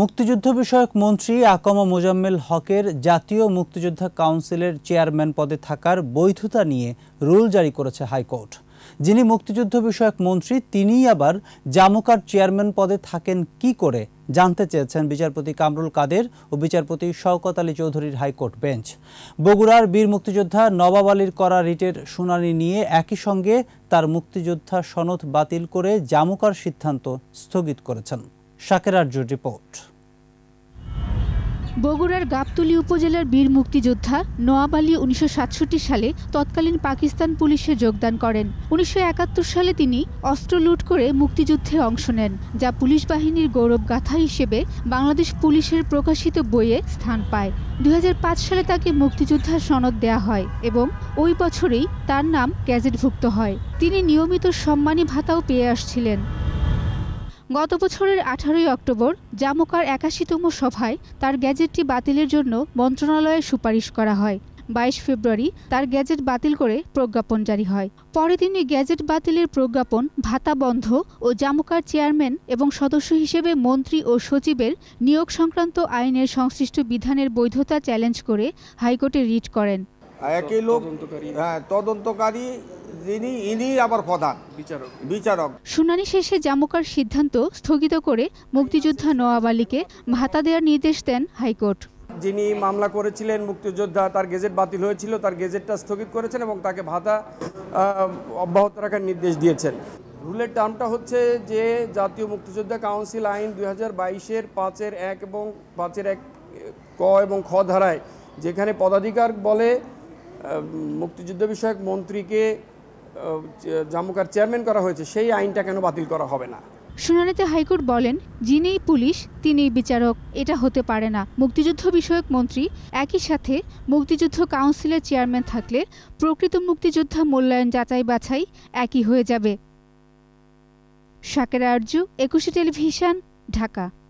মুক্তিযুদ্ধ বিষয়ক মন্ত্রী আকমা মোজাম্মেল হকের জাতীয় মুক্তিযোদ্ধা কাউন্সিলের চেয়ারম্যান পদে থাকার বৈধতা নিয়ে রুল জারি করেছে হাইকোর্ট যিনি মুক্তিযুদ্ধ বিষয়ক মন্ত্রী তিনিই আবার জামুকার চেয়ারম্যান পদে থাকেন কি করে জানতে চেয়েছেন বিচারপতি কামরুল কাদের ও বিচারপতি শওকত আলী চৌধুরীর হাইকোর্ট বেঞ্চ বগুড়ার বীর মুক্তিযোদ্ধা নবাব আলীর করা রিটের শুনানি নিয়ে একই সঙ্গে তার মুক্তিযোদ্ধা সনদ বাতিল করে জামুকার সিদ্ধান্ত স্থগিত করেছেন শাকের আর্যুর রিপোর্ট বগুড়ার গাবতলী উপজেলার বীর মুক্তিযোদ্ধা নোয়াব আলী উনিশশো সালে তৎকালীন পাকিস্তান পুলিশে যোগদান করেন উনিশশো সালে তিনি অস্ত্র লুট করে মুক্তিযুদ্ধে অংশ নেন যা পুলিশ বাহিনীর গৌরবগাথা হিসেবে বাংলাদেশ পুলিশের প্রকাশিত বইয়ে স্থান পায় দু সালে তাকে মুক্তিযোদ্ধা সনদ দেয়া হয় এবং ওই বছরেই তার নাম গ্যাজেটভুক্ত হয় তিনি নিয়মিত সম্মানী ভাতাও পেয়ে আসছিলেন গত বছরের আঠারোই অক্টোবর জামুকার একাশিতম সভায় তার গ্যাজেটটি বাতিলের জন্য মন্ত্রণালয়ে সুপারিশ করা হয় বাইশ ফেব্রুয়ারি তার গ্যাজেট বাতিল করে প্রজ্ঞাপন জারি হয় পরে তিনি গ্যাজেট বাতিলের প্রজ্ঞাপন ভাতা বন্ধ ও জামুকার চেয়ারম্যান এবং সদস্য হিসেবে মন্ত্রী ও সচিবের নিয়োগ সংক্রান্ত আইনের সংশ্লিষ্ট বিধানের বৈধতা চ্যালেঞ্জ করে হাইকোর্টে রিট করেন একই লোক তদন্তকারী হ্যাঁ, যিনি ইনি আবার প্রধান বিচারক বিচারক শুনানি শেষে জামুকার সিদ্ধান্ত স্থগিত করে মুক্তিযোদ্ধা নওয়াব আলীকে ভাতা দেওয়ার নির্দেশ দেন হাইকোর্ট যিনি মামলা করেছিলেন মুক্তিযোদ্ধা তার গেজেট বাতিল হয়েছিল তার গেজেটটা স্থগিত করেছেন এবং তাকে ভাতা অব্যাহত রাখার নির্দেশ দিয়েছেন রুলের টার্মটা হচ্ছে যে জাতীয় মুক্তিযোদ্ধা কাউন্সিল আইন দুই হাজার বাইশের পাঁচের এক এবং পাঁচের এক ক এবং খ ধারায় যেখানে পদাধিকার বলে মুক্তিযুদ্ধ বিষয়ক মন্ত্রীকে জামুকার চেয়ারম্যান করা হয়েছে সেই আইনটা কেন বাতিল করা হবে না শুনানিতে হাইকোর্ট বলেন যিনিই পুলিশ তিনিই বিচারক এটা হতে পারে না মুক্তিযুদ্ধ বিষয়ক মন্ত্রী একই সাথে মুক্তিযুদ্ধ কাউন্সিলের চেয়ারম্যান থাকলে প্রকৃত মুক্তিযোদ্ধা মূল্যায়ন যাচাই বাছাই একই হয়ে যাবে শাকেরা আরজু একুশে টেলিভিশন ঢাকা